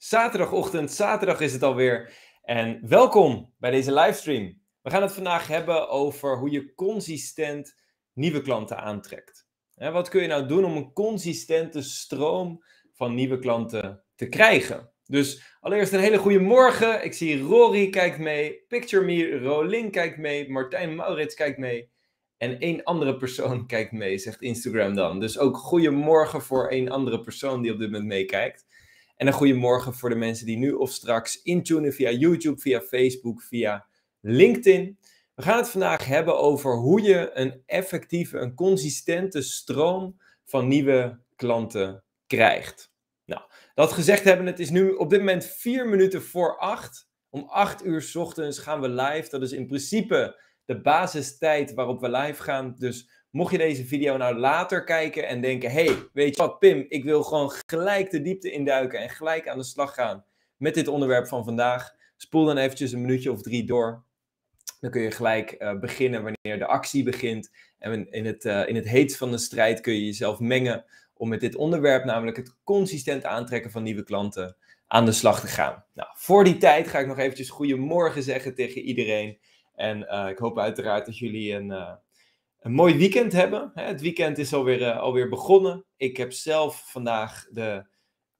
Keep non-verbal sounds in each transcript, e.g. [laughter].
Zaterdagochtend, zaterdag is het alweer. En welkom bij deze livestream. We gaan het vandaag hebben over hoe je consistent nieuwe klanten aantrekt. wat kun je nou doen om een consistente stroom van nieuwe klanten te krijgen? Dus allereerst een hele goede morgen. Ik zie Rory kijkt mee, Picture Me, Rolin kijkt mee, Martijn Maurits kijkt mee. En één andere persoon [laughs] kijkt mee, zegt Instagram dan. Dus ook goedemorgen voor één andere persoon die op dit moment meekijkt. En een goede voor de mensen die nu of straks intunen via YouTube, via Facebook, via LinkedIn. We gaan het vandaag hebben over hoe je een effectieve, een consistente stroom van nieuwe klanten krijgt. Nou, dat gezegd hebben, het is nu op dit moment vier minuten voor acht. Om acht uur ochtends gaan we live. Dat is in principe de basistijd waarop we live gaan. Dus Mocht je deze video nou later kijken en denken: hey, weet je wat, Pim, ik wil gewoon gelijk de diepte induiken en gelijk aan de slag gaan met dit onderwerp van vandaag. Spoel dan eventjes een minuutje of drie door. Dan kun je gelijk eh, beginnen wanneer de actie begint. En in het, uh, in het heet van de strijd kun je jezelf mengen om met dit onderwerp, namelijk het consistent aantrekken van nieuwe klanten, aan de slag te gaan. Nou, voor die tijd ga ik nog eventjes goedemorgen zeggen tegen iedereen. En eh, ik hoop uiteraard dat jullie een een mooi weekend hebben. Het weekend is alweer, eh, alweer begonnen. Ik heb zelf vandaag de,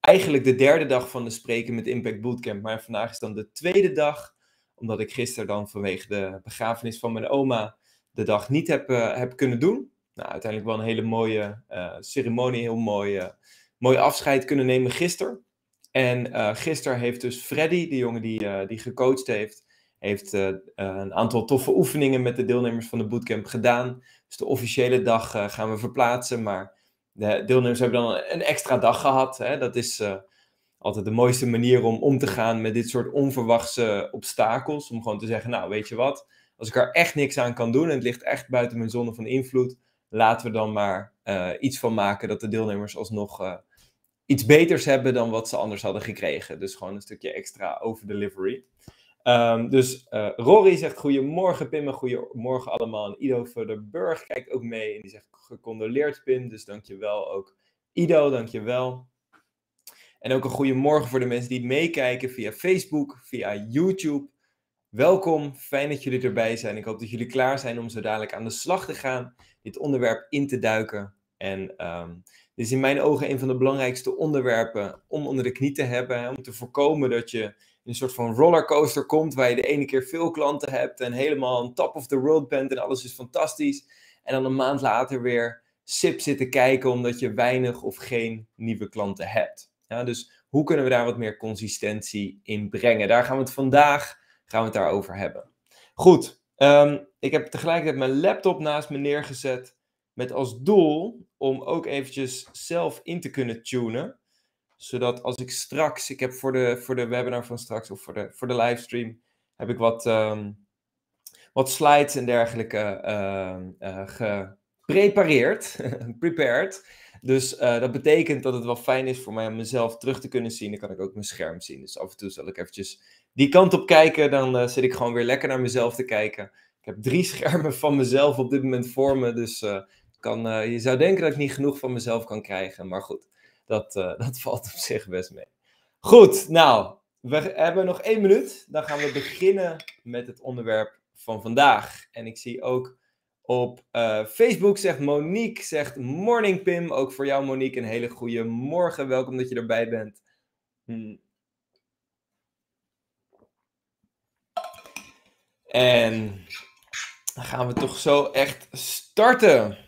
eigenlijk de derde dag van de Spreken met Impact Bootcamp. Maar vandaag is dan de tweede dag. Omdat ik gisteren dan vanwege de begrafenis van mijn oma de dag niet heb, eh, heb kunnen doen. Nou, uiteindelijk wel een hele mooie eh, ceremonie, heel mooi, mooi afscheid kunnen nemen gisteren. En gisteren heeft dus Freddy, de jongen die, die gecoacht heeft, heeft eh, eh, een aantal toffe oefeningen met de deelnemers van de bootcamp gedaan. Dus de officiële dag eh, gaan we verplaatsen. Maar de deelnemers hebben dan een extra dag gehad. Hè? Dat is altijd de mooiste manier om om te gaan met dit soort onverwachte obstakels. Om gewoon te zeggen, nou weet je wat, als ik er echt niks aan kan doen en het ligt echt buiten mijn zone van invloed, laten we dan maar iets van maken dat de deelnemers alsnog iets beters hebben dan wat ze anders hadden gekregen. Dus gewoon een stukje extra overdelivery. Ehm, dus eh, Rory zegt goedemorgen Pim goedemorgen allemaal. En Ido burg kijkt ook mee en die zegt gecondoleerd Pim. Dus dankjewel ook Ido, dankjewel. En ook een goedemorgen voor de mensen die meekijken via Facebook, via YouTube. Welkom, fijn dat jullie erbij zijn. Ik hoop dat jullie klaar zijn om zo dadelijk aan de slag te gaan, dit onderwerp in te duiken. En um, dit is in mijn ogen een van de belangrijkste onderwerpen om onder de knie te hebben, om te voorkomen dat je een soort van rollercoaster komt, waar je de ene keer veel klanten hebt en helemaal een top of the world bent en alles is fantastisch. En dan een maand later weer sip zitten kijken omdat je weinig of geen nieuwe klanten hebt. Ja, dus hoe kunnen we daar wat meer consistentie in brengen? Daar gaan we het vandaag gaan we het daarover hebben. Goed, ehm, ik heb tegelijkertijd mijn laptop naast me neergezet met als doel om ook eventjes zelf in te kunnen tunen zodat als ik straks, ik heb voor de, voor de webinar van straks of voor de, voor de livestream, heb ik wat, ehm, wat slides en dergelijke ehm, eh, geprepareerd. [laughs] prepared. Dus eh, dat betekent dat het wel fijn is voor mij om mezelf terug te kunnen zien. Dan kan ik ook mijn scherm zien. Dus af en toe zal ik eventjes die kant op kijken. Dan eh, zit ik gewoon weer lekker naar mezelf te kijken. Ik heb drie [laughs] schermen van mezelf op dit moment voor me. Dus kan, je zou denken dat ik niet genoeg van mezelf kan krijgen. Maar goed. Dat, eh, [laughs] dat valt op zich best mee. Goed, nou, we hebben nog één minuut. Dan gaan we beginnen met het onderwerp van vandaag. En ik zie ook op eh, Facebook zegt Monique, zegt Morning Pim. Ook voor jou Monique een hele goede morgen. Welkom dat je erbij bent. Hm. En dan gaan we toch zo echt starten.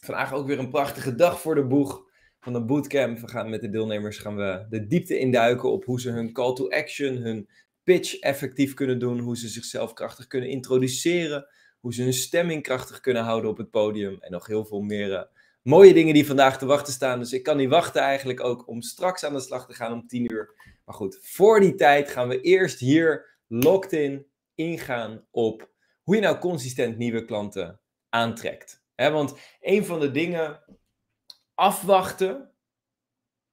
Vandaag ook weer een prachtige dag voor de boeg van een bootcamp. We gaan met de deelnemers gaan we de diepte induiken op hoe ze hun call to action, hun pitch effectief kunnen doen, hoe ze zichzelf krachtig kunnen introduceren, hoe ze hun stemming krachtig kunnen houden op het podium en nog heel veel meer eh, mooie dingen die vandaag te wachten staan. Dus ik kan niet wachten eigenlijk ook om straks aan de slag te gaan om tien uur. Maar goed, voor die tijd gaan we eerst hier locked in ingaan op hoe je nou consistent nieuwe klanten aantrekt. want een van de dingen afwachten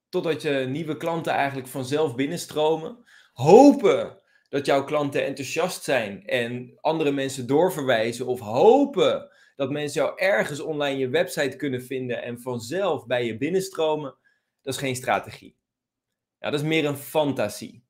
totdat je nieuwe klanten eigenlijk vanzelf binnenstromen. Hopen dat jouw klanten enthousiast zijn en andere mensen doorverwijzen. Of hopen dat mensen jou ergens online je website kunnen vinden en vanzelf bij je binnenstromen. Dat is geen strategie. Ja, dat is meer een fantasie.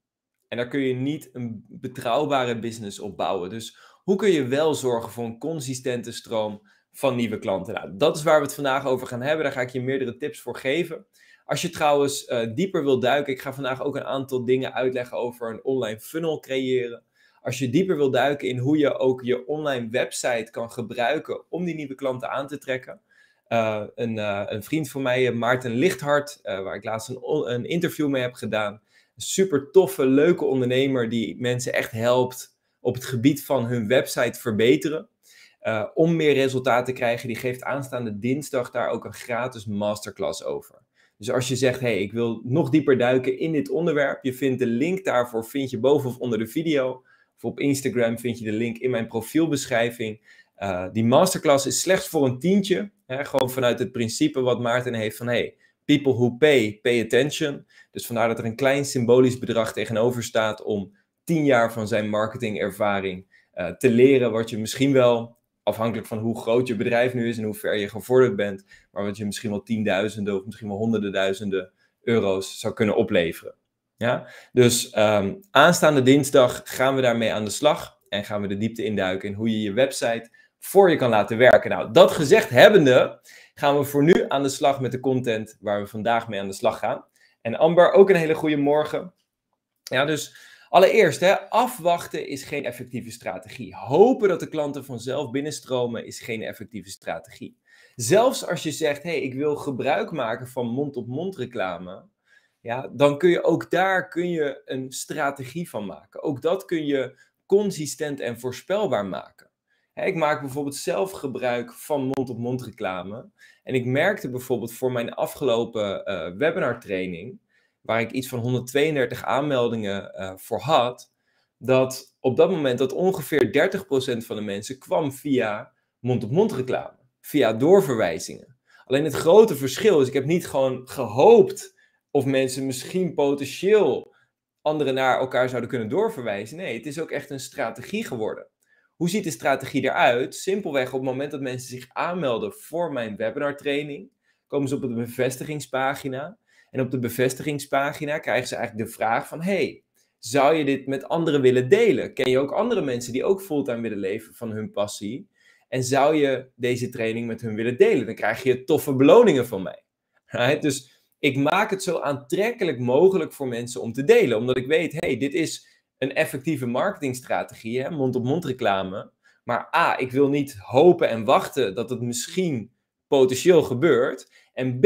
En daar kun je niet een betrouwbare business op bouwen. Dus hoe kun je wel zorgen voor een consistente stroom van nieuwe klanten. Nou, dat is waar we het vandaag over gaan hebben. Daar ga ik je meerdere tips voor geven. Als je trouwens eh, dieper wil duiken, ik ga vandaag ook een aantal dingen uitleggen over een online funnel creëren. Als je dieper wil duiken in hoe je ook je online website kan gebruiken om die nieuwe klanten aan te trekken. Eh, een, eh, een, vriend van mij, Maarten Lichthart, waar ik laatst een, een interview mee heb gedaan. Een super toffe, leuke ondernemer die mensen echt helpt op het gebied van hun website verbeteren. Eh, om meer resultaten te krijgen, die geeft aanstaande dinsdag daar ook een gratis masterclass over. Dus als je zegt, hey, ik wil nog dieper duiken in dit onderwerp, je vindt de link daarvoor vind je boven of onder de video. Of op Instagram vind je de link in mijn profielbeschrijving. Eh, die masterclass is slechts voor een tientje. Hè, gewoon vanuit het principe wat Maarten heeft van, hey, people who pay, pay attention. Dus vandaar dat er een klein symbolisch bedrag tegenover staat om tien jaar van zijn marketingervaring eh, te leren, wat je misschien wel afhankelijk van hoe groot je bedrijf nu is en hoe ver je gevorderd bent, maar wat je misschien wel tienduizenden of misschien wel honderden duizenden euro's zou kunnen opleveren. Ja? Dus ehm, aanstaande dinsdag gaan we daarmee aan de slag en gaan we de diepte induiken in hoe je je website voor je kan laten werken. Nou, dat gezegd hebbende, gaan we voor nu aan de slag met de content waar we vandaag mee aan de slag gaan. En Amber, ook een hele goede morgen. Ja, dus Allereerst, hè, afwachten is geen effectieve strategie. Hopen dat de klanten vanzelf binnenstromen is geen effectieve strategie. Zelfs als je zegt, hey, ik wil gebruik maken van mond-op-mond reclame, ja, dan kun je ook daar kun je een strategie van maken. Ook dat kun je consistent en voorspelbaar maken. ik maak bijvoorbeeld zelf gebruik van mond-op-mond reclame. En ik merkte bijvoorbeeld voor mijn afgelopen uh, webinar training waar ik iets van 132 aanmeldingen eh, voor had, dat op dat moment dat ongeveer 30% van de mensen kwam via mond-op-mond reclame, via doorverwijzingen. Alleen het grote verschil is, ik heb niet gewoon gehoopt of mensen misschien potentieel anderen naar elkaar zouden kunnen doorverwijzen. Nee, het is ook echt een strategie geworden. Hoe ziet de strategie eruit? Simpelweg op het moment dat mensen zich aanmelden voor mijn webinar training, komen ze op de bevestigingspagina en op de bevestigingspagina krijgen ze eigenlijk de vraag van, hey, zou je dit met anderen willen delen? Ken je ook andere mensen die ook fulltime willen leven van hun passie? En zou je deze training met hun willen delen? Dan krijg je toffe beloningen van mij. [laughs] Dus ik maak het zo aantrekkelijk mogelijk voor mensen om te delen. Omdat ik weet, hey, dit is een effectieve marketingstrategie, mond-op-mond reclame. Maar A, ik wil niet hopen en wachten dat het misschien potentieel gebeurt. En B,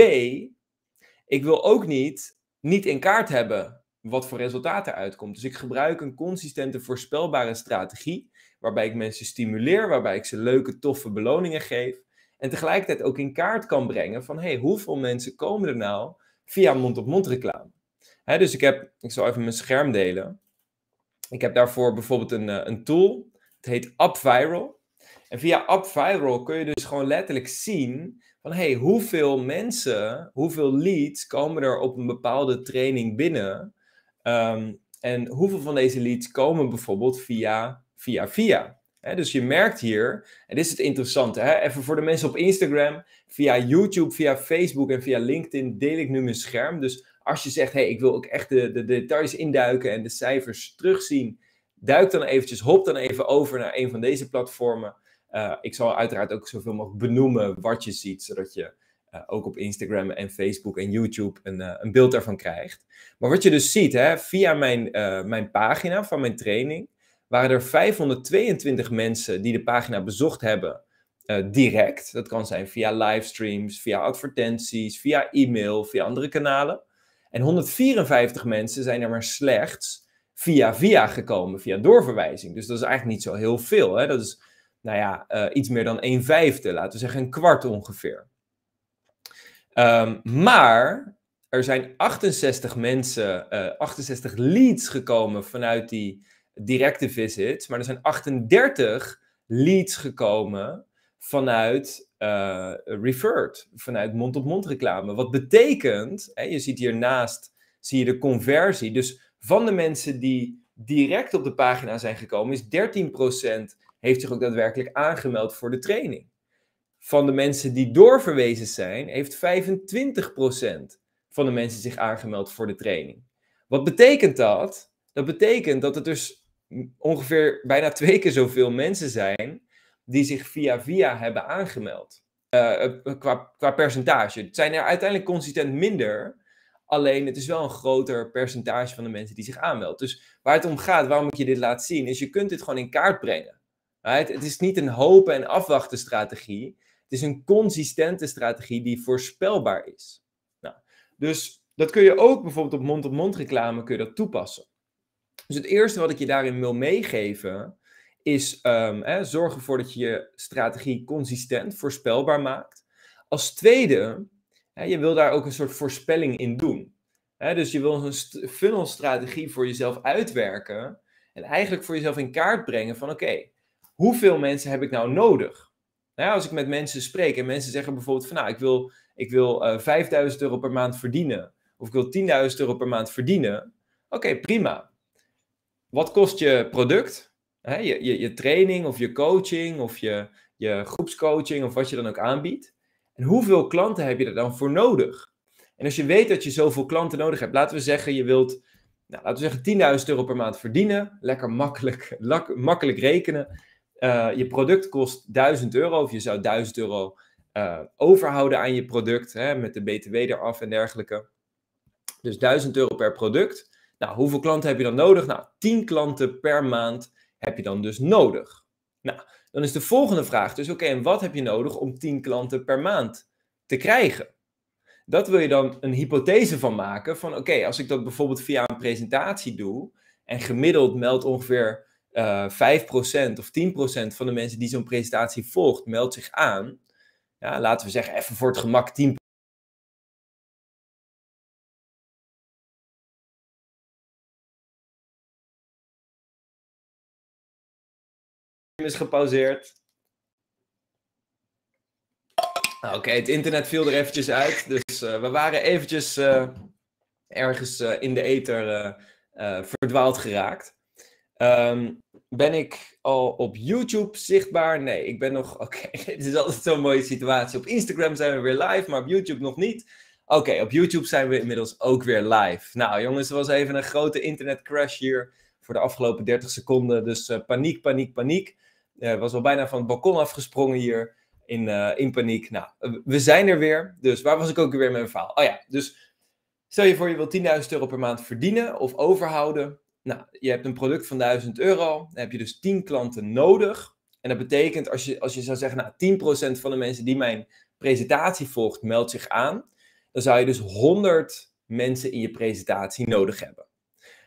ik wil ook niet niet in kaart hebben wat voor resultaat eruit komt. Dus ik gebruik een consistente, voorspelbare strategie, waarbij ik mensen stimuleer, waarbij ik ze leuke, toffe beloningen geef. En tegelijkertijd ook in kaart kan brengen van, hey, hoeveel mensen komen er nou via mond-op-mond reclame? dus ik heb, ik zal even mijn scherm delen. Ik heb daarvoor bijvoorbeeld een, eh, een tool, het heet AppViral. En via AppViral kun je dus gewoon letterlijk zien van hey, hoeveel mensen, hoeveel leads komen er op een bepaalde training binnen? Ehm, en hoeveel van deze leads komen bijvoorbeeld via, via, via? dus je merkt hier, en dit is het interessante, hè? even voor de mensen op Instagram, via YouTube, via Facebook en via LinkedIn deel ik nu mijn scherm. Dus als je zegt, hey, ik wil ook echt de, de details induiken en de cijfers terugzien, duik dan eventjes, hop dan even over naar een van deze platformen. Eh, ik zal uiteraard ook zoveel mogelijk benoemen wat je ziet, zodat je eh, ook op Instagram en Facebook en YouTube een, eh, een beeld daarvan krijgt. Maar wat je dus ziet, hè, via mijn, mijn pagina van mijn training, waren er 522 mensen die de pagina bezocht hebben direct. Dat kan zijn via livestreams, via advertenties, via e-mail, via andere kanalen. En 154 mensen zijn er maar slechts via via gekomen, via doorverwijzing. Dus dat is eigenlijk niet zo heel veel. Hè? Dat is nou ja, eh, iets meer dan een vijfde, laten we zeggen een kwart ongeveer. Ehm, maar er zijn 68 mensen, 68 eh, leads gekomen vanuit die directe visits, maar er zijn 38 leads gekomen vanuit eh, referred, vanuit mond-op-mond reclame. Wat betekent, hè, je ziet hiernaast, zie je de conversie. Dus van de mensen die direct op de pagina zijn gekomen, is 13% heeft zich ook daadwerkelijk aangemeld voor de training. Van de mensen die doorverwezen zijn, heeft 25% van de mensen zich aangemeld voor de training. Wat betekent dat? Dat betekent dat het dus ongeveer bijna twee keer zoveel mensen zijn die zich via via hebben aangemeld. Eh, eh, qua, qua percentage. Het zijn er uiteindelijk consistent minder. Alleen het is wel een groter percentage van de mensen die zich aanmeldt. Dus waar het om gaat, waarom ik je dit laat zien, is je kunt dit gewoon in kaart brengen. Right? Het is niet een hopen en afwachten strategie. Het is een consistente strategie die voorspelbaar is. Nou, dus dat kun je ook bijvoorbeeld op mond-op-mond reclame kun je dat toepassen. Dus het eerste wat ik je daarin wil meegeven is um, zorg ervoor dat je je strategie consistent, voorspelbaar maakt. Als tweede, je wil daar ook een soort voorspelling in doen. dus je wil een funnelstrategie voor jezelf uitwerken en eigenlijk voor jezelf in kaart brengen van oké, hoeveel mensen heb ik nou nodig? Nou als ik met mensen spreek en mensen zeggen bijvoorbeeld van nou, ik wil, ik wil 5000 eh, euro per maand verdienen. Of ik wil 10.000 euro per maand verdienen. Oké, prima. Wat kost je product? je, je, je training of je coaching of je, je groepscoaching of wat je dan ook aanbiedt. En hoeveel klanten heb je er dan voor nodig? En als je weet dat je zoveel klanten nodig hebt, laten we zeggen je wilt, nou, laten we zeggen 10.000 euro per maand verdienen, lekker makkelijk, makkelijk rekenen. Eh, je product kost 1000 euro of je zou 1000 euro eh, overhouden aan je product hè, met de BTW eraf en dergelijke. Dus 1000 euro per product. Nou, hoeveel klanten heb je dan nodig? Nou, 10 klanten per maand heb je dan dus nodig. Nou, dan is de volgende vraag dus: oké, en wat heb je nodig om 10 klanten per maand te krijgen? Dat wil je dan een hypothese van maken: van oké, als ik dat bijvoorbeeld via een presentatie doe en gemiddeld meld ongeveer 5% eh, of 10% van de mensen die zo'n presentatie volgt, meldt zich aan. Ja, laten we zeggen, even voor het gemak 10%. is gepauzeerd. Nou, oké, het internet viel er eventjes uit. Dus eh, we waren eventjes eh, ergens in de ether verdwaald geraakt. Ehm, ben ik al op YouTube zichtbaar? Nee, ik ben nog. [laughs] Oké, dit is altijd zo'n mooie situatie. Op Instagram zijn we weer live, maar op YouTube nog niet. Oké, op YouTube zijn we inmiddels ook weer live. Nou, jongens, er was even een grote internetcrash hier voor de afgelopen 30 seconden. Dus eh, paniek, paniek, paniek. Uh, was al bijna van het balkon afgesprongen hier in, eh, in paniek. Nou, we zijn er weer. Dus waar was ik ook weer met mijn verhaal? Oh ja, dus stel je voor je wilt 10.000 euro per maand verdienen of overhouden. Nou, je hebt een product van 1000 euro, dan heb je dus 10 klanten nodig. En dat betekent, als je, als je zou zeggen, nou, 10% van de mensen die mijn presentatie volgt, meldt zich aan, dan zou je dus 100 mensen in je presentatie nodig hebben.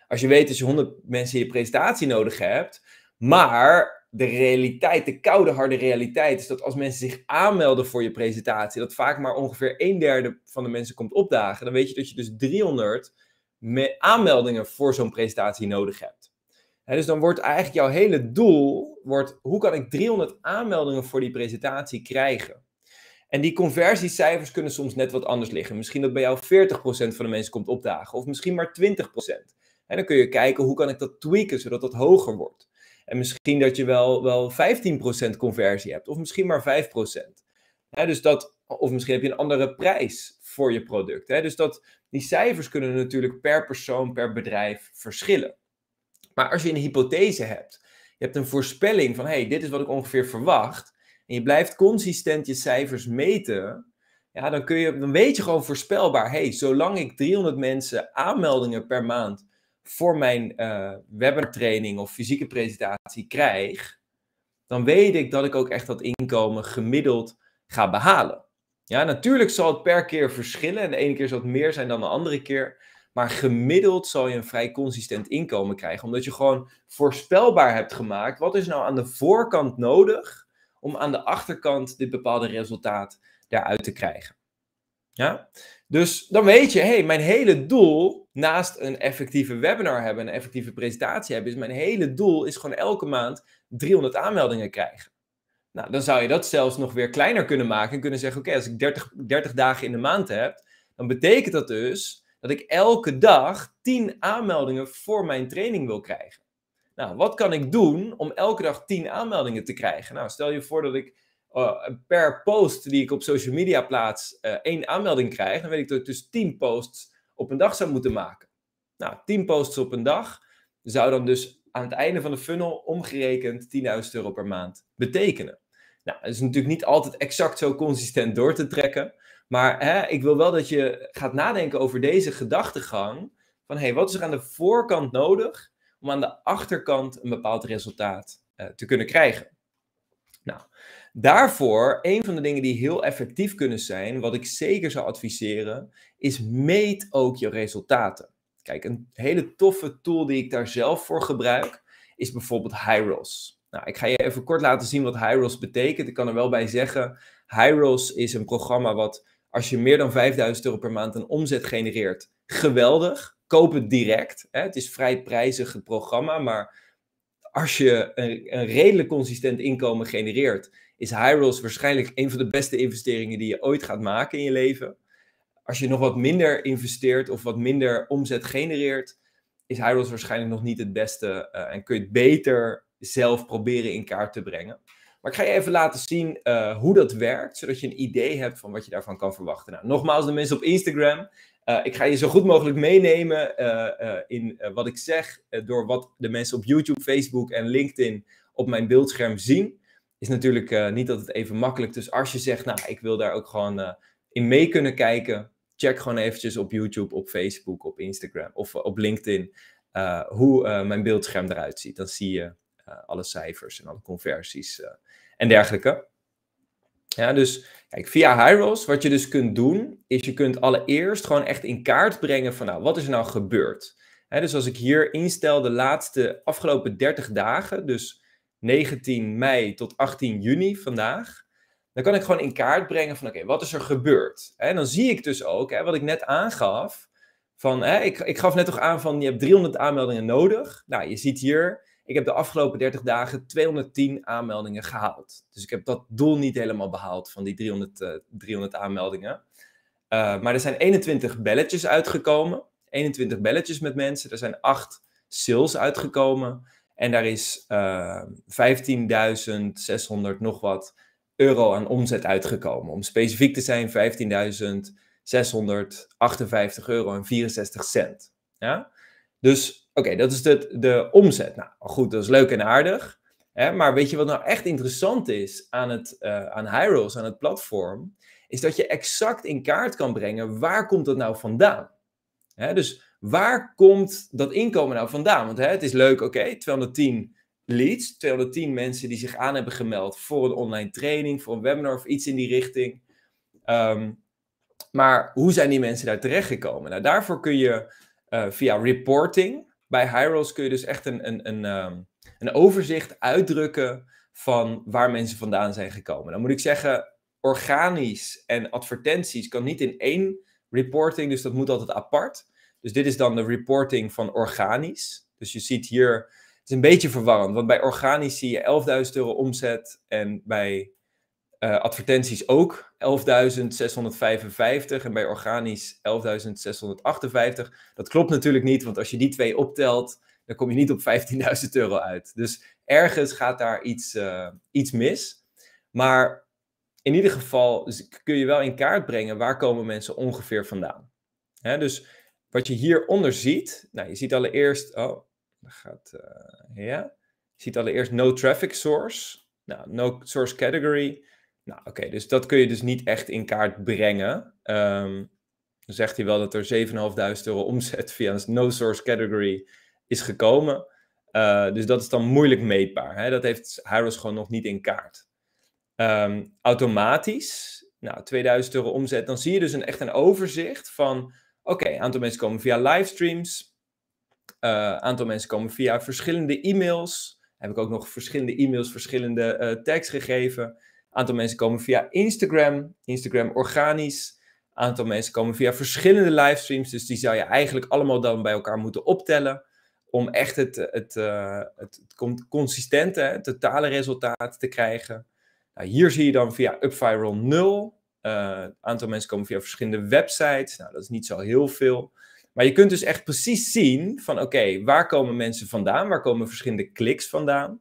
Als je weet dat je 100 mensen in je presentatie nodig hebt, maar de realiteit, de koude harde realiteit, is dat als mensen zich aanmelden voor je presentatie, dat vaak maar ongeveer een derde van de mensen komt opdagen, dan weet je dat je dus 300 aanmeldingen voor zo'n presentatie nodig hebt. dus dan wordt eigenlijk jouw hele doel, wordt, hoe kan ik 300 aanmeldingen voor die presentatie krijgen? En die conversiecijfers kunnen soms net wat anders liggen. Misschien dat bij jou 40% van de mensen komt opdagen, of misschien maar 20%. En dan kun je kijken hoe kan ik dat tweaken zodat dat hoger wordt. En misschien dat je wel, wel 15% conversie hebt, of misschien maar 5% dus dat, of misschien heb je een andere prijs voor je product. dus dat, die cijfers kunnen natuurlijk per persoon, per bedrijf verschillen. Maar als je een hypothese hebt, je hebt een voorspelling van hey, dit is wat ik ongeveer verwacht. En je blijft consistent je cijfers meten. Ja, dan, kun je, dan weet je gewoon voorspelbaar. hey, zolang ik 300 mensen aanmeldingen per maand voor mijn uh, webinartraining of fysieke presentatie krijg, dan weet ik dat ik ook echt dat inkomen gemiddeld ga behalen. Ja, natuurlijk zal het per keer verschillen en de ene keer zal het meer zijn dan de andere keer. Maar gemiddeld zal je een vrij consistent inkomen krijgen, omdat je gewoon voorspelbaar hebt gemaakt wat is nou aan de voorkant nodig om aan de achterkant dit bepaalde resultaat daaruit te krijgen. Ja? Dus dan weet je, hey, mijn hele doel naast een effectieve webinar hebben, een effectieve presentatie hebben, is mijn hele doel is gewoon elke maand 300 aanmeldingen krijgen. Nou, dan zou je dat zelfs nog weer kleiner kunnen maken en kunnen zeggen: Oké, als ik 30, 30 dagen in de maand heb, dan betekent dat dus dat ik elke dag 10 aanmeldingen voor mijn training wil krijgen. Nou, wat kan ik doen om elke dag 10 aanmeldingen te krijgen? Nou, stel je voor dat ik eh, per post die ik op social media plaats eh, één aanmelding krijg, dan weet ik dat ik dus 10 posts op een dag zou moeten maken. Nou, 10 posts op een dag zou dan dus aan het einde van de funnel omgerekend 10.000 euro per maand betekenen. Nou, het is natuurlijk niet altijd exact zo consistent door te trekken. Maar hè, ik wil wel dat je gaat nadenken over deze gedachtegang. Van hé, hey, wat is er aan de voorkant nodig om aan de achterkant een bepaald resultaat eh, te kunnen krijgen? Nou, daarvoor, een van de dingen die heel effectief kunnen zijn, wat ik zeker zou adviseren, is meet ook je resultaten. Kijk, een hele toffe tool die ik daar zelf voor gebruik, is bijvoorbeeld HIROS. Nou, ik ga je even kort laten zien wat Hyros betekent. Ik kan er wel bij zeggen, Hyros is een programma wat als je meer dan 5000 euro per maand een omzet genereert, geweldig. Koop het direct. Hè? Het is vrij prijzig het programma, maar als je een, een redelijk consistent inkomen genereert, is Hyros waarschijnlijk een van de beste investeringen die je ooit gaat maken in je leven. Als je nog wat minder investeert of wat minder omzet genereert, is Hyros waarschijnlijk nog niet het beste eh, en kun je het beter zelf proberen in kaart te brengen. Maar ik ga je even laten zien eh, hoe dat werkt, zodat je een idee hebt van wat je daarvan kan verwachten. Nou, nogmaals, de mensen op Instagram. Eh, ik ga je zo goed mogelijk meenemen eh, in wat ik zeg, door wat de mensen op YouTube, Facebook en LinkedIn op mijn beeldscherm zien. Is natuurlijk niet altijd even makkelijk. Dus als je zegt, nou, ik wil daar ook gewoon in mee kunnen kijken, check gewoon eventjes op YouTube, op Facebook, op Instagram of op LinkedIn hoe mijn beeldscherm eruit ziet. Dan zie je eh, alle cijfers en alle conversies eh, en dergelijke. Ja, dus kijk, via Hyros, wat je dus kunt doen, is je kunt allereerst gewoon echt in kaart brengen van nou, wat is er nou gebeurd? dus als ik hier instel de laatste afgelopen 30 dagen, dus 19 mei tot 18 juni vandaag, dan kan ik gewoon in kaart brengen van oké, wat is er gebeurd? en dan zie ik dus ook, wat ik net aangaf, van ik, ik gaf net toch aan van je hebt 300 aanmeldingen nodig. Nou, je ziet hier ik heb de afgelopen 30 dagen 210 aanmeldingen gehaald. Dus ik heb dat doel niet helemaal behaald van die 300, 300 eh, aanmeldingen. Eh, maar er zijn 21 belletjes uitgekomen. 21 belletjes met mensen. Er zijn 8 sales uitgekomen. En daar is 15.600 eh, nog wat euro aan omzet uitgekomen. Om specifiek te zijn, 15.658 euro en 64 cent. Ja? Dus oké, dat is de, de omzet. Nou goed, dat is leuk en aardig. Hè? Maar weet je wat nou echt interessant is aan, het, uh, aan Hyros, aan het platform? Is dat je exact in kaart kan brengen waar komt dat nou vandaan? Hè? Dus waar komt dat inkomen nou vandaan? Want hè, het is leuk, oké, 210 leads, 210 mensen die zich aan hebben gemeld voor een online training, voor een webinar of iets in die richting. Ehm, maar hoe zijn die mensen daar terechtgekomen? Nou, daarvoor kun je eh, via reporting bij Hyros kun je dus echt een, een, een, ehm, een overzicht uitdrukken van waar mensen vandaan zijn gekomen. Dan moet ik zeggen, organisch en advertenties kan niet in één reporting, dus dat moet altijd apart. Dus dit is dan de reporting van organisch. Dus je ziet hier, het is een beetje verwarrend, want bij organisch zie je 11.000 euro omzet en bij eh, advertenties ook 11.655 en bij organisch 11.658. Dat klopt natuurlijk niet, want als je die twee optelt, dan kom je niet op 15.000 euro uit. Dus ergens gaat daar iets, eh, iets mis. Maar in ieder geval kun je wel in kaart brengen waar komen mensen ongeveer vandaan. Hè, dus wat je hieronder ziet, nou, je ziet allereerst, oh, dat gaat, eh, ja, je ziet allereerst no traffic source, nou, no source category, nou, oké, dus dat kun je dus niet echt in kaart brengen. Ehm, dan zegt hij wel dat er 7.500 euro omzet [laughs] via een no-source category is gekomen. Eh, dus dat is dan moeilijk meetbaar. Hè? Dat heeft Hyros gewoon nog niet in kaart. Ehm, automatisch, nou, 2000 euro omzet, dan zie je dus een, echt een overzicht van... Oké, okay, aantal mensen komen via livestreams. Uh, aantal mensen komen via verschillende e-mails. Heb ik ook nog verschillende e-mails, verschillende uh, tags gegeven aantal mensen komen via Instagram, Instagram organisch. aantal mensen komen via verschillende livestreams. Dus die zou je eigenlijk allemaal dan bij elkaar moeten optellen. Om echt het, het, eh, het, het consistente, totale resultaat te krijgen. Nou, hier zie je dan via UpViral 0. Uh, eh, aantal mensen komen via verschillende websites. Nou, dat is niet zo heel veel. Maar je kunt dus echt precies zien van oké, waar komen mensen vandaan? Waar komen verschillende kliks vandaan?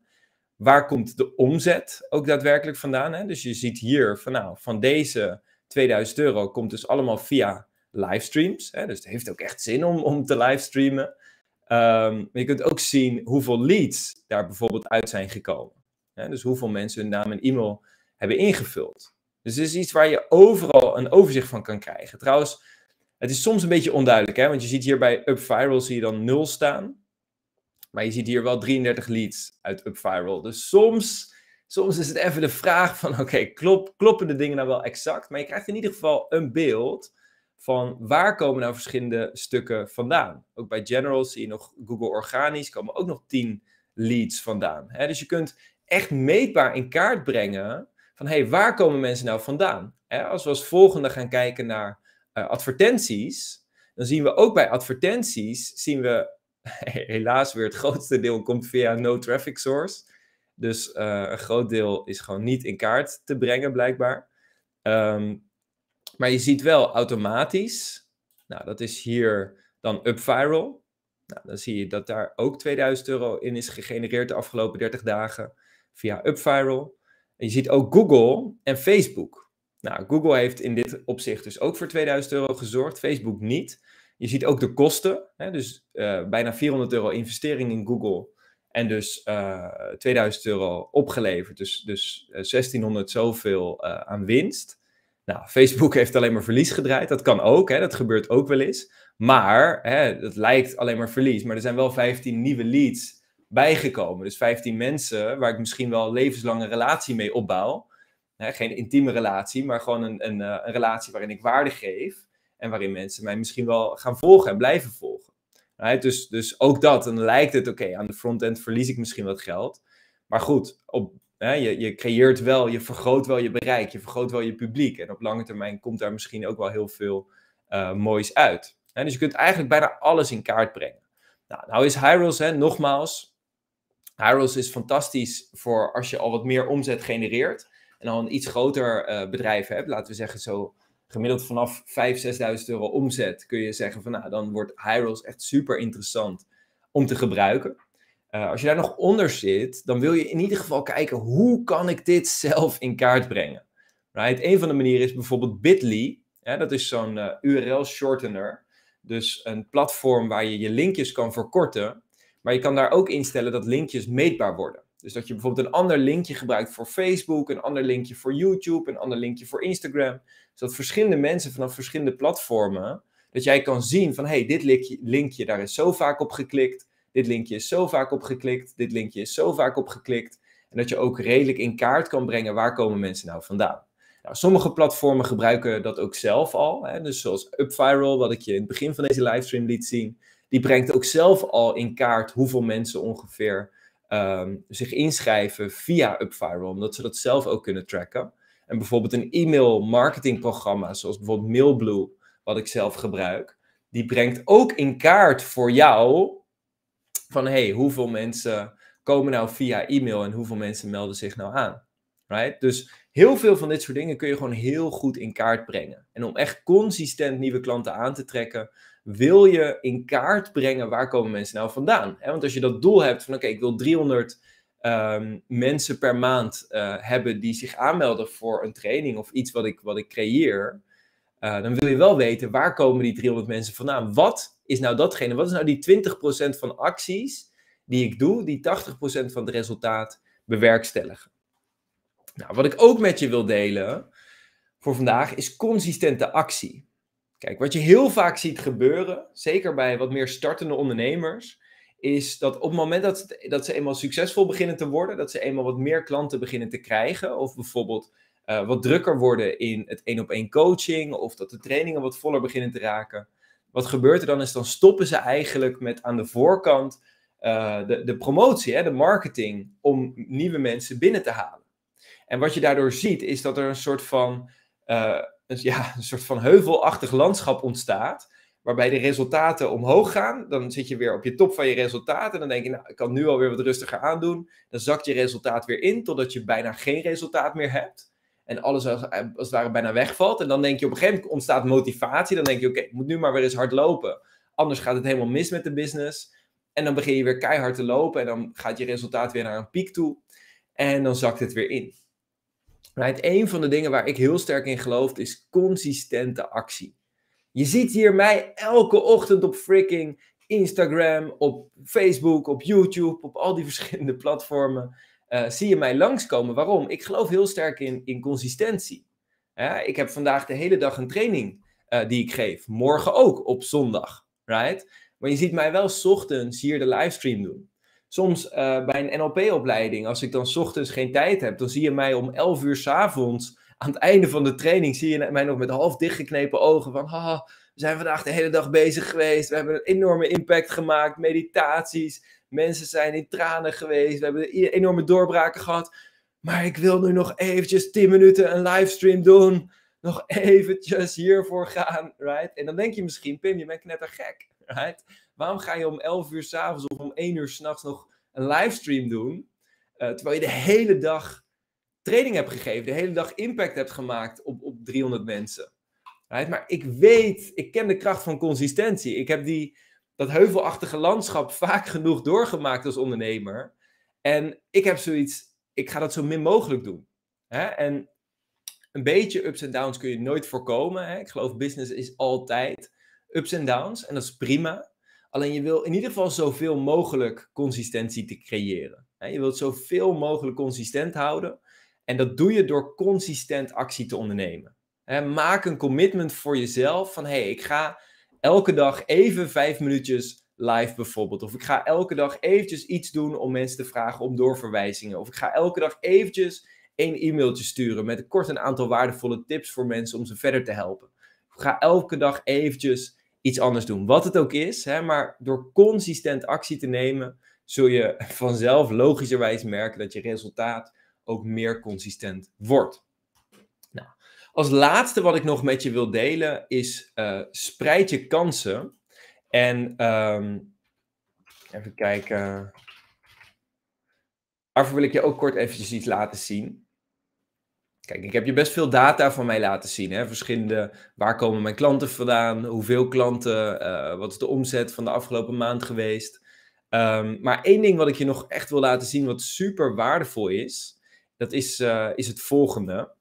waar komt de omzet ook daadwerkelijk vandaan? Hè? Dus je ziet hier van, nou, van deze 2000 euro komt dus allemaal via livestreams. Hè? Dus het heeft ook echt zin om, om te livestreamen. Ehm, je kunt ook zien hoeveel leads daar bijvoorbeeld uit zijn gekomen. Hè? Dus hoeveel mensen hun naam en e-mail hebben ingevuld. Dus het is iets waar je overal een overzicht van kan krijgen. Trouwens, het is soms een beetje onduidelijk, hè? want je ziet hier bij Upviral zie je dan nul staan. Maar je ziet hier wel 33 leads uit UpViral. Dus soms, soms is het even de vraag van, [laughs] oké, kloppen de dingen nou wel exact? Maar je krijgt in ieder geval een beeld van waar komen nou verschillende stukken vandaan. Ook bij General zie je nog Google Organisch, komen ook nog 10 leads vandaan. dus je kunt echt meetbaar in kaart brengen van, hé, hey, waar komen mensen nou vandaan? als we als volgende gaan kijken naar eh, advertenties, dan zien we ook bij advertenties zien we [laughs] helaas weer het grootste deel komt via no traffic source. Dus eh, een groot deel is gewoon niet in kaart te brengen, blijkbaar. Ehm, maar je ziet wel automatisch, nou, dat is hier dan upviral. Nou, dan zie je dat daar ook 2000 euro in is gegenereerd de afgelopen 30 dagen via upviral. En je ziet ook Google en Facebook. Nou, Google heeft in dit opzicht dus ook voor 2000 euro gezorgd, Facebook niet. Je ziet ook de kosten, hè, dus eh, bijna 400 euro investering in Google en dus uh, eh, 2000 euro opgeleverd, dus, dus 1600 eh, zoveel uh, aan winst. Nou, Facebook [laughs] heeft alleen maar verlies gedraaid, dat kan ook, hè, dat gebeurt ook wel eens. Maar hè, dat lijkt alleen maar verlies, maar er zijn wel 15 nieuwe leads bijgekomen. Dus 15 mensen waar ik misschien wel levenslange relatie mee opbouw. geen intieme relatie, maar gewoon een, een, een, relatie waarin ik waarde geef. En waarin mensen mij misschien wel gaan volgen en blijven volgen. Dus, dus ook dat. En dan lijkt het, oké, aan de frontend verlies ik misschien wat geld. Maar goed, op, hè, je, je creëert wel, je vergroot wel je bereik, je vergroot wel je publiek. En op lange termijn komt daar misschien ook wel heel veel eh, moois uit. dus je kunt eigenlijk bijna alles in kaart brengen. Nou, nou is Hyros, nogmaals, Hyros is fantastisch voor als je al wat meer omzet genereert en al een iets groter eh, bedrijf hebt, laten we zeggen zo gemiddeld vanaf 5.000, 6.000 euro omzet kun je zeggen van nou, dan wordt Hyros echt super interessant om te gebruiken. Eh, als je daar nog onder zit, dan wil je in ieder geval kijken hoe kan ik dit [laughs] zelf in kaart brengen. Right? Een van de manieren is bijvoorbeeld Bitly. dat is zo'n eh, URL-shortener. Dus een platform waar je je linkjes kan verkorten. Maar je kan daar ook instellen dat linkjes meetbaar worden. Dus dat je bijvoorbeeld een ander linkje gebruikt voor Facebook, een ander linkje voor YouTube, een ander linkje voor Instagram. Zodat verschillende mensen vanaf verschillende platformen, dat jij kan zien van hey, dit linkje, linkje daar is zo vaak op geklikt, dit linkje is zo vaak op geklikt, dit linkje is zo vaak op geklikt. En dat je ook redelijk in kaart kan brengen waar komen mensen nou vandaan. Nou, sommige platformen gebruiken dat ook zelf al. Hè? Dus zoals UpViral, wat ik je in het begin van deze livestream liet zien. Die brengt ook zelf al in kaart hoeveel mensen ongeveer Ehm, zich inschrijven via UpViral, omdat ze dat zelf ook kunnen tracken. En bijvoorbeeld een e-mail marketingprogramma, zoals bijvoorbeeld Mailblue, wat ik zelf gebruik, die brengt ook in kaart voor jou van hey, hoeveel mensen komen nou via e-mail en hoeveel mensen melden zich nou aan. Right? Dus heel veel van dit soort dingen kun je gewoon heel goed in kaart brengen. En om echt consistent nieuwe klanten aan te trekken, wil je in kaart brengen waar komen mensen nou vandaan? Want als je dat doel hebt van oké, ik wil 300 ehm, mensen per maand eh, hebben die zich aanmelden voor een training of iets wat ik, wat ik creëer, eh, dan wil je wel weten waar komen die 300 mensen vandaan? Wat is nou datgene? Wat is nou die 20% van acties die ik doe, die 80% van het resultaat bewerkstelligen? Nou, wat ik ook met je wil delen voor vandaag is consistente actie. Kijk, wat je heel vaak ziet gebeuren, zeker bij wat meer startende ondernemers, is dat op het moment dat, ze, dat ze eenmaal succesvol beginnen te worden, dat ze eenmaal wat meer klanten beginnen te krijgen, of bijvoorbeeld eh, wat drukker worden in het één op één coaching, of dat de trainingen wat voller beginnen te raken. Wat gebeurt er dan is, dan stoppen ze eigenlijk met aan de voorkant eh, de, de promotie, hè, de marketing, om nieuwe mensen binnen te halen. En wat je daardoor ziet, is dat er een soort van eh, een, ja, een soort van heuvelachtig landschap ontstaat. Waarbij de resultaten omhoog gaan. Dan zit je weer op je top van je resultaten En dan denk je, nou, ik kan nu alweer wat rustiger aandoen. Dan zakt je resultaat weer in totdat je bijna geen resultaat meer hebt. En alles als, als het ware bijna wegvalt. En dan denk je op een gegeven moment ontstaat motivatie. Dan denk je, oké, ik moet nu maar weer eens hard lopen. Anders gaat het helemaal mis met de business. En dan begin je weer keihard te lopen. En dan gaat je resultaat weer naar een piek toe. En dan zakt het weer in. Right? Een van de dingen waar ik heel sterk in geloof is consistente actie. Je ziet hier mij elke ochtend op freaking Instagram, op Facebook, op YouTube, op al die [laughs] verschillende platformen. Eh, zie je mij langskomen. Waarom? Ik geloof heel sterk in, in consistentie. ik heb vandaag de hele dag een training eh, die ik geef. Morgen ook op zondag. Right? Maar je ziet mij wel ochtends hier de livestream doen soms eh, bij een NLP-opleiding, als ik dan ochtends geen tijd heb, dan zie je mij om 11 uur s avonds aan het einde van de training, zie je mij nog met half dichtgeknepen ogen van, haha, we zijn vandaag de hele dag bezig geweest, we hebben een enorme impact gemaakt, meditaties, mensen zijn in tranen geweest, we hebben enorme doorbraken gehad, maar ik wil nu nog eventjes 10 minuten een livestream doen, nog eventjes hiervoor gaan, right? En dan denk je misschien, Pim, je bent knettergek, right? Waarom ga je om 11 uur s'avonds of om 1 uur s'nachts nog een livestream doen? Eh, terwijl je de hele dag training hebt gegeven, de hele dag impact hebt gemaakt op, op 300 mensen. Maar ik weet, ik ken de kracht van consistentie. Ik heb die, dat heuvelachtige landschap [laughs] vaak genoeg doorgemaakt als ondernemer. En ik heb zoiets, ik ga dat zo min mogelijk doen. Hè? En een beetje ups en downs kun je nooit voorkomen. Hè? Ik geloof business is altijd ups en downs en dat is prima. Alleen je wil in ieder geval zoveel mogelijk consistentie te creëren. Je wilt zoveel mogelijk consistent houden. En dat doe je door consistent actie te ondernemen. Maak een commitment voor jezelf van hé, hey, ik ga elke dag even vijf minuutjes live bijvoorbeeld. Of ik ga elke dag eventjes iets doen om mensen te vragen om doorverwijzingen. Of ik ga elke dag eventjes een e-mailtje sturen met kort een aantal waardevolle tips voor mensen om ze verder te helpen. ik ga elke dag eventjes iets anders doen. Wat het ook is, hè, maar door consistent actie te nemen, zul je [laughs] vanzelf logischerwijs merken dat je resultaat ook meer consistent wordt. Nou, als laatste wat ik nog met je wil delen is eh, spreid je kansen. En ehm, even kijken. Daarvoor wil ik je ook kort eventjes iets laten zien. Kijk, ik heb je best veel data van mij laten zien. Hè? Verschillende, waar komen mijn klanten vandaan? Hoeveel klanten? Eh, wat is de omzet van de afgelopen maand geweest? Ehm, maar één ding wat ik je nog echt wil laten zien, wat super waardevol is, dat is, eh, is het volgende.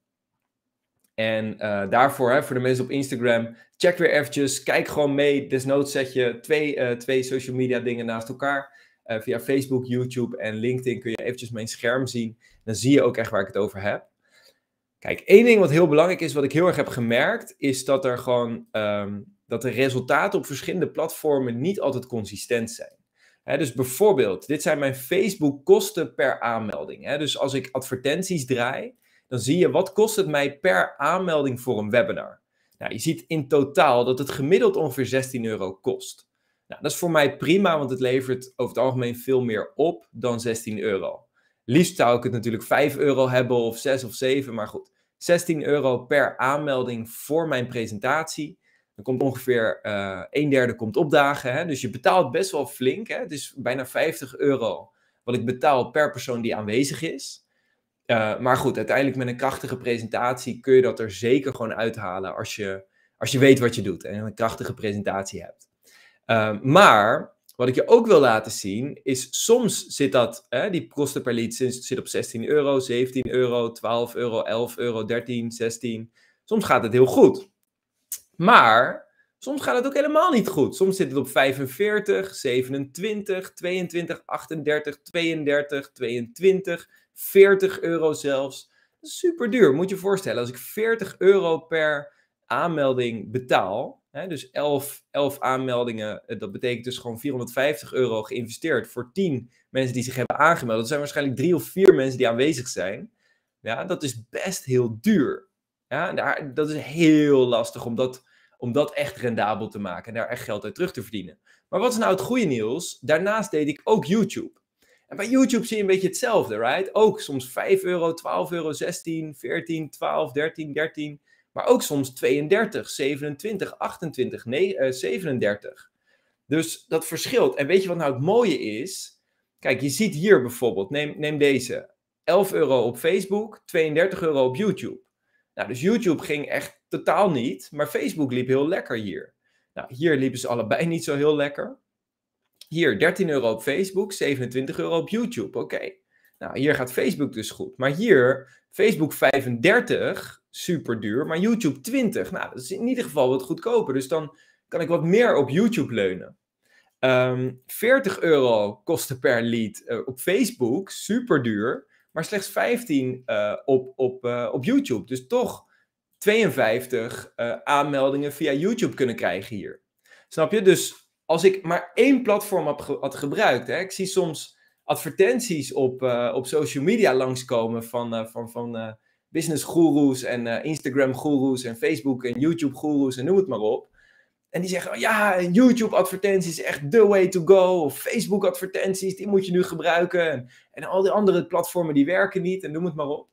En eh, daarvoor, hè, voor de mensen op Instagram, check weer eventjes. Kijk gewoon mee. Desnoods zet je twee, twee social media dingen naast elkaar. via Facebook, YouTube en LinkedIn kun je eventjes mijn scherm zien. Dan zie je ook echt waar ik het over heb. Kijk, één ding wat heel belangrijk is, wat ik heel erg heb gemerkt, is dat er gewoon ehm, dat de resultaten op verschillende platformen niet altijd consistent zijn. dus bijvoorbeeld, dit zijn mijn Facebook kosten per aanmelding. dus als ik advertenties draai, dan zie je wat kost het mij per aanmelding voor een webinar. Nou, je ziet in totaal dat het gemiddeld ongeveer 16 euro kost. Nou, dat is voor mij prima, want het levert over het algemeen veel meer op dan 16 euro. Liefst zou ik het natuurlijk 5 euro hebben of 6 of 7, maar goed. 16 euro per aanmelding voor mijn presentatie. Dan komt ongeveer eh, een derde komt opdagen. Hè? Dus je betaalt best wel flink. Hè? Het is bijna 50 euro wat ik betaal per persoon die aanwezig is. Eh, maar goed, uiteindelijk met een krachtige presentatie kun je dat er zeker gewoon uithalen als je, als je weet wat je doet en een krachtige presentatie hebt. Eh, maar wat ik je ook wil laten zien, is soms zit dat, hè, die kosten per lead zit op 16 euro, 17 euro, 12 euro, 11 euro, 13, 16. Soms gaat het heel goed. Maar soms gaat het ook helemaal niet goed. Soms zit het op 45, 27, 22, 38, 32, 22, 40 euro zelfs. Super duur, moet je je voorstellen. Als ik 40 euro per aanmelding betaal, Hè? dus 11, 11 aanmeldingen, eh, dat betekent dus gewoon 450 euro geïnvesteerd voor 10 mensen die zich hebben aangemeld. Dat zijn waarschijnlijk drie of vier mensen die aanwezig zijn. Ja, dat is best heel duur. Ja, daar, dat is heel lastig om dat, om dat echt rendabel te maken en daar echt geld uit terug te verdienen. Maar wat is nou het goede nieuws? Daarnaast deed ik ook YouTube. En bij YouTube zie je een beetje hetzelfde, right? Ook soms 5 euro, 12 euro, 16, 14, 12, 13, 13. Maar ook soms 32, 27, 28, nee, 37. Dus dat verschilt. En weet je wat nou het mooie is? Kijk, je ziet hier bijvoorbeeld, neem, neem deze. 11 euro op Facebook, 32 euro op YouTube. Nou, dus YouTube ging echt totaal niet, maar Facebook liep heel lekker hier. Nou, hier liepen ze allebei [laughs] niet zo heel lekker. Hier 13 euro op Facebook, 27 euro op YouTube. Oké. Nou, hier gaat Facebook dus goed. Maar hier, Facebook 35, super duur, maar YouTube 20. Nou, dat is in ieder geval wat goedkoper. Dus dan kan ik wat meer op YouTube leunen. 40 ehm, euro kosten per lead eh, op Facebook, super duur. Maar slechts 15 eh, op, op, eh, op YouTube. Dus toch 52 aanmeldingen via YouTube kunnen krijgen hier. Snap je? Dus als ik maar één platform heb had gebruikt, hè, ik zie soms advertenties op, eh, op social media langskomen van, uh, van, van eh, business gurus en Instagram gurus en Facebook en YouTube gurus en noem het maar op. En die zeggen, oh ja, YouTube advertenties is echt the way to go. Facebook advertenties, die moet je nu gebruiken. En, al die andere platformen die werken niet en noem het maar op.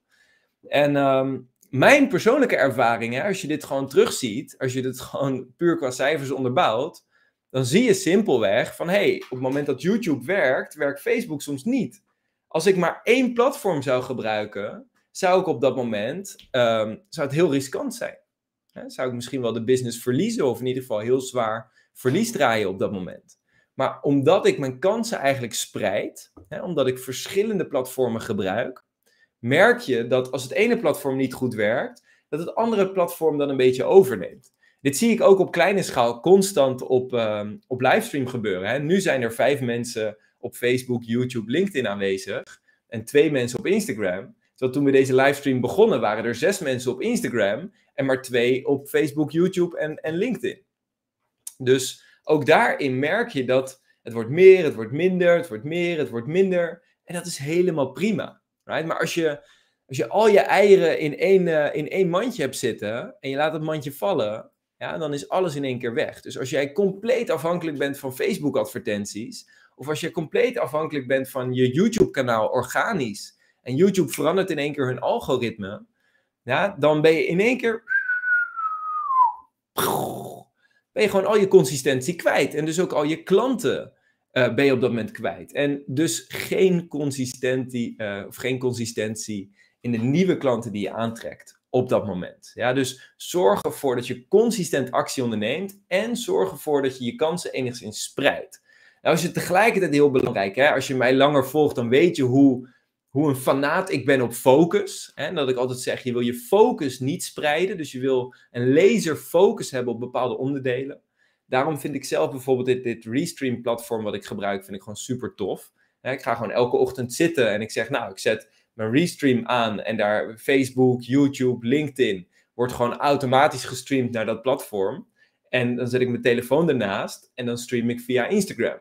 En ehm, mijn persoonlijke ervaring, hè, als je dit gewoon terugziet, als je dit [laughs] gewoon puur qua cijfers onderbouwt, dan zie je simpelweg van hey, op het moment dat YouTube werkt, werkt Facebook soms niet. Als ik maar één platform zou gebruiken, zou ik op dat moment ehm, zou het heel riskant zijn. He, zou ik misschien wel de business verliezen of in ieder geval heel zwaar verlies draaien op dat moment. Maar omdat ik mijn kansen eigenlijk spreid, omdat ik verschillende platformen gebruik, merk je dat als het ene platform niet goed werkt, dat het andere platform dan een beetje overneemt. Dit zie ik ook op kleine schaal constant op, ehm, op livestream gebeuren. Hè. Nu zijn er vijf mensen op Facebook, YouTube, LinkedIn aanwezig en twee mensen op Instagram. Terwijl toen we deze livestream begonnen waren er zes mensen op Instagram en maar twee op Facebook, YouTube en, en LinkedIn. Dus ook daarin merk je dat het wordt meer, het wordt minder, het wordt meer, het wordt minder. En dat is helemaal prima. Right? Maar als je, als je al je eieren in één, eh, in één mandje hebt zitten en je laat het mandje vallen, ja, dan is alles in één keer weg. Dus als jij compleet afhankelijk bent van Facebook-advertenties, of als je compleet afhankelijk bent van je YouTube-kanaal organisch, en YouTube verandert in één keer hun algoritme, ja, dan ben je in één keer. Ben je gewoon al je consistentie kwijt. En dus ook al je klanten eh, ben je op dat moment kwijt. En dus geen consistentie, eh, of geen consistentie in de nieuwe klanten die je aantrekt op dat moment. Ja, dus zorg ervoor dat je consistent actie onderneemt en zorg ervoor dat je je kansen enigszins spreidt. Nou is het tegelijkertijd heel belangrijk, hè? als je mij langer volgt, dan weet je hoe, hoe een fanaat ik ben op focus. Hè? Dat ik altijd zeg, je wil je focus niet spreiden, dus je wil een laser focus hebben op bepaalde onderdelen. Daarom vind ik zelf bijvoorbeeld dit, dit Restream platform wat ik gebruik, vind ik gewoon super tof. Ik ga gewoon elke ochtend zitten en ik zeg, nou, ik zet mijn restream aan en daar Facebook, YouTube, LinkedIn wordt gewoon automatisch gestreamd naar dat platform. En dan zet ik mijn telefoon ernaast en dan stream ik via Instagram.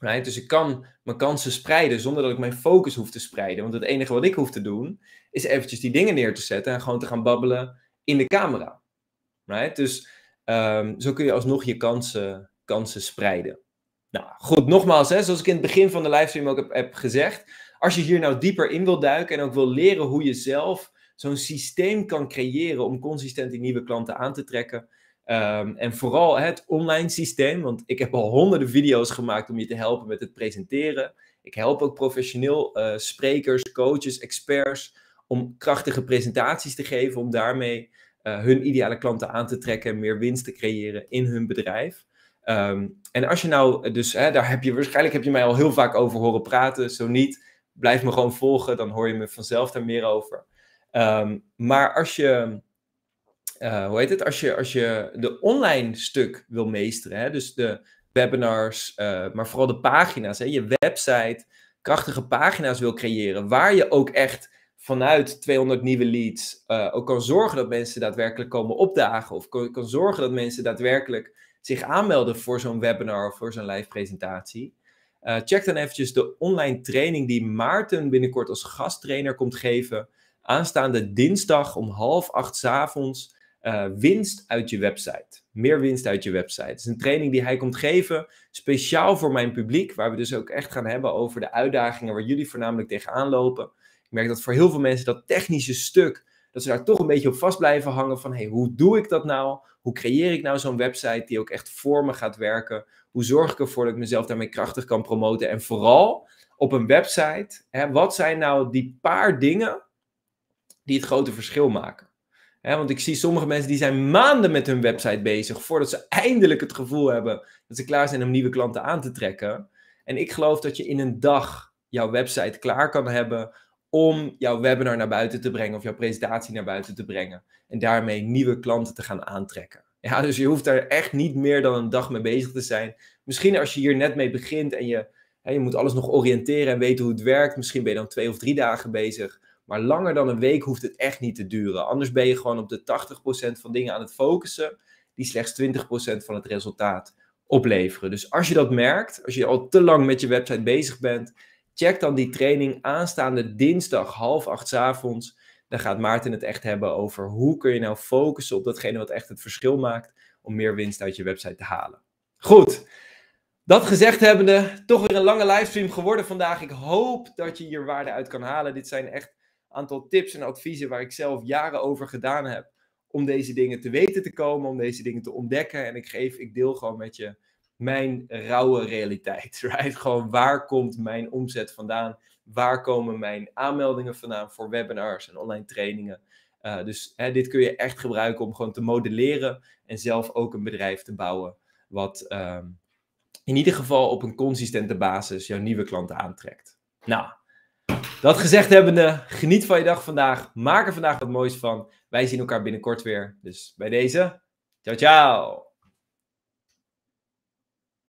Right? Dus ik kan mijn kansen spreiden zonder dat ik mijn focus hoef te spreiden. Want het enige wat ik hoef te doen is eventjes die dingen neer te zetten en gewoon te gaan babbelen in de camera. Right? Dus ehm, zo kun je alsnog je kansen, kansen spreiden. Nou goed, nogmaals, hè, zoals ik in het begin van de livestream ook heb gezegd. Als je hier nou dieper in wil duiken en ook wil leren hoe je zelf zo'n systeem kan creëren om consistent die nieuwe klanten aan te trekken. Ehm, en vooral het online systeem, want ik heb al honderden video's gemaakt om je te helpen met het presenteren. Ik help ook professioneel eh, sprekers, coaches, experts om krachtige presentaties te geven, om daarmee eh, hun ideale klanten aan te trekken en meer winst te creëren in hun bedrijf. Ehm, en als je nou, dus hè, daar heb je waarschijnlijk heb je mij al heel vaak over horen praten, zo niet blijf me gewoon volgen, dan hoor je me vanzelf daar meer over. Ehm, maar als je, eh, hoe heet het, als je, als je de online stuk wil meesteren, hè, dus de webinars, eh, maar vooral de pagina's, hè, je website, krachtige pagina's wil creëren, waar je ook echt vanuit 200 nieuwe leads eh, ook kan zorgen dat mensen daadwerkelijk komen opdagen, of kan, kan zorgen dat mensen daadwerkelijk zich aanmelden voor zo'n webinar of voor zo'n live presentatie. Eh, check dan eventjes de online training die Maarten binnenkort als gasttrainer komt geven. Aanstaande dinsdag om half acht avonds. Eh, winst uit je website. Meer winst uit je website. Het is een training die hij komt geven, speciaal voor mijn publiek, waar we dus ook echt gaan hebben over de uitdagingen waar jullie voornamelijk tegenaan lopen. Ik merk dat voor heel veel mensen dat technische stuk, dat ze daar toch een beetje op vast blijven hangen van, hey, hoe doe ik dat nou? hoe creëer ik nou zo'n website die ook echt voor me gaat werken? Hoe zorg ik ervoor dat ik mezelf daarmee krachtig kan promoten? En vooral op een website, hè, wat zijn nou die paar dingen die het grote verschil maken? want ik zie sommige mensen die zijn maanden met hun website bezig voordat ze eindelijk het gevoel hebben dat ze klaar zijn om nieuwe klanten aan te trekken. En ik geloof dat je in een dag jouw website klaar kan hebben om jouw webinar naar buiten te brengen of jouw presentatie naar buiten te brengen. En daarmee nieuwe klanten te gaan aantrekken. Ja, dus je hoeft daar echt niet meer dan een dag mee bezig te zijn. Misschien als je hier net mee begint en je, hè, je moet alles nog oriënteren en weten hoe het werkt. Misschien ben je dan twee of drie dagen bezig. Maar langer dan een week hoeft het echt niet te duren. Anders ben je gewoon op de 80% van dingen aan het focussen, die slechts 20% van het resultaat opleveren. Dus als je dat merkt, als je al te lang met je website bezig bent, Check dan die training aanstaande dinsdag half acht avonds. Dan gaat Maarten het echt hebben over hoe kun je nou focussen op datgene wat echt het verschil maakt om meer winst uit je website te halen. Goed, dat gezegd hebbende, toch weer een lange livestream geworden vandaag. Ik hoop dat je hier waarde uit kan halen. Dit zijn echt een aantal tips en adviezen waar ik zelf jaren over gedaan heb om deze dingen te weten te komen, om deze dingen te ontdekken. En ik geef, ik deel gewoon met je mijn rauwe realiteit, [laughs] right? Gewoon waar komt mijn omzet vandaan? Waar komen mijn aanmeldingen vandaan voor webinars en online trainingen? Eh, dus hè, dit kun je echt gebruiken om gewoon te modelleren en zelf ook een bedrijf te bouwen wat ehm, in ieder geval op een consistente basis jouw nieuwe klanten aantrekt. Nou, dat gezegd hebbende, geniet van je dag vandaag. Maak er vandaag wat moois van. Wij zien elkaar binnenkort weer. Dus bij deze, ciao ciao!